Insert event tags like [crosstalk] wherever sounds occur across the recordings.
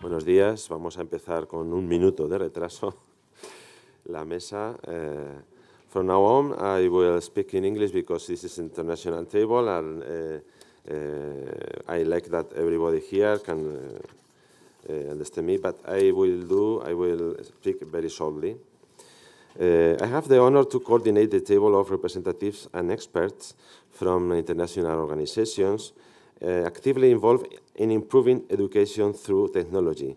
Buenos días, vamos a empezar con un minuto de retraso la mesa. Uh, from now on, I will speak in English because this is international table and eh, eh, I like that everybody here can understand me, but I will do, I will speak very shortly. I have the honor to coordinate the table of representatives and experts from international organizations Uh, actively involved in improving education through technology,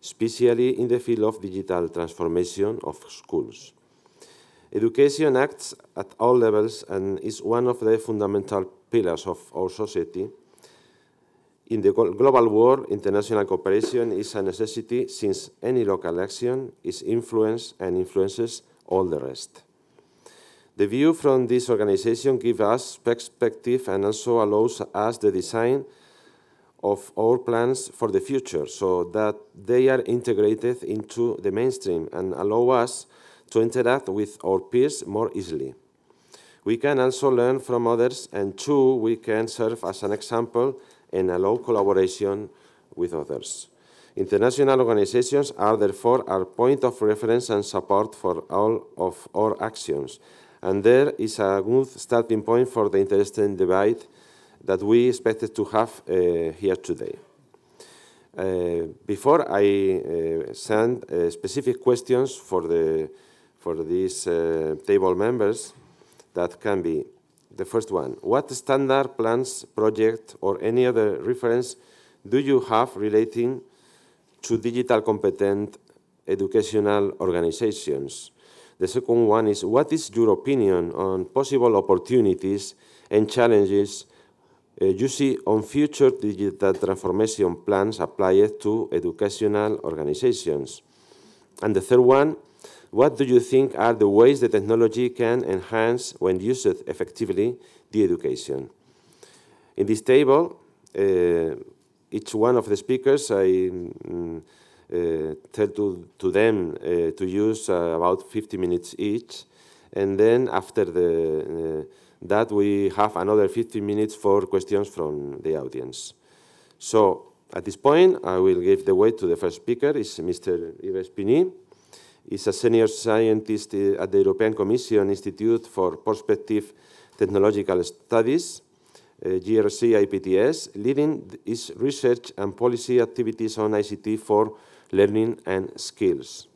especially in the field of digital transformation of schools. Education acts at all levels and is one of the fundamental pillars of our society. In the global war, international cooperation is a necessity since any local action is influenced and influences all the rest. The view from this organization gives us perspective and also allows us the design of our plans for the future so that they are integrated into the mainstream and allow us to interact with our peers more easily. We can also learn from others and two, we can serve as an example and allow collaboration with others. International organizations are therefore our point of reference and support for all of our actions and there is a good starting point for the interesting debate that we expected to have uh, here today. Uh, before I uh, send specific questions for, the, for these table members, that can be the first one. What standard plans, project, or any other reference do you have relating to digital competent educational organizations? The second one is what is your opinion on possible opportunities and challenges uh, you see on future digital transformation plans applied to educational organizations? And the third one, what do you think are the ways that technology can enhance, when used effectively, the education? In this table, uh, each one of the speakers, I mm, uh, tell to, to them uh, to use uh, about 50 minutes each. And then after the, that, we have another 50 minutes for questions from the audience. So at this point, I will give the way to the first speaker, is Mr. Yves Pini. He's a senior scientist at the European Commission Institute for Prospective Technological Studies, uh, GRC IPTS, leading his research and policy activities on ICT for learning and skills.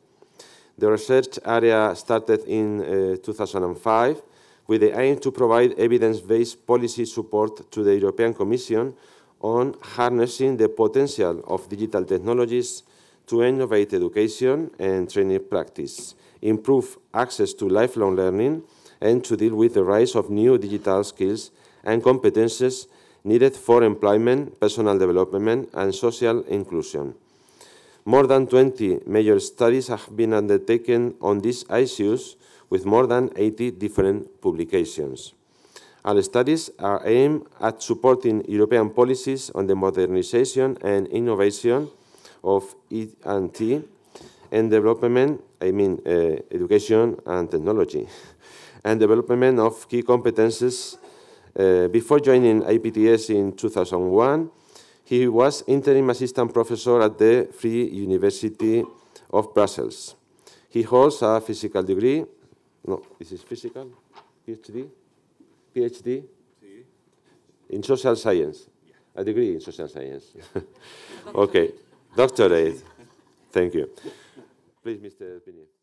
The research area started in uh, 2005 with the aim to provide evidence-based policy support to the European Commission on harnessing the potential of digital technologies to innovate education and training practice, improve access to lifelong learning, and to deal with the rise of new digital skills and competences needed for employment, personal development, and social inclusion. More than 20 major studies have been undertaken on these issues with more than 80 different publications. Our studies are aimed at supporting European policies on the modernization and innovation of E&T and development, I mean uh, education and technology, [laughs] and development of key competences. Uh, before joining IPTS in 2001, he was interim assistant professor at the Free University of Brussels. He holds a physical degree. No, this is physical. PhD. PhD. Sí. In social science. Yeah. A degree in social science. Yeah. [laughs] okay. Doctorate. Thank you. Please, Mr. Pini.